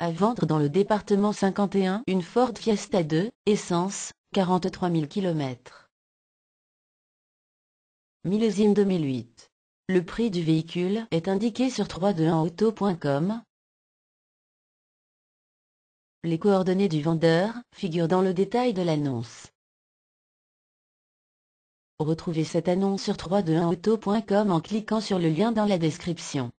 À vendre dans le département 51 une Ford Fiesta 2, essence, 43 000 km. Millésime 2008. Le prix du véhicule est indiqué sur 321auto.com. Les coordonnées du vendeur figurent dans le détail de l'annonce. Retrouvez cette annonce sur 321auto.com en cliquant sur le lien dans la description.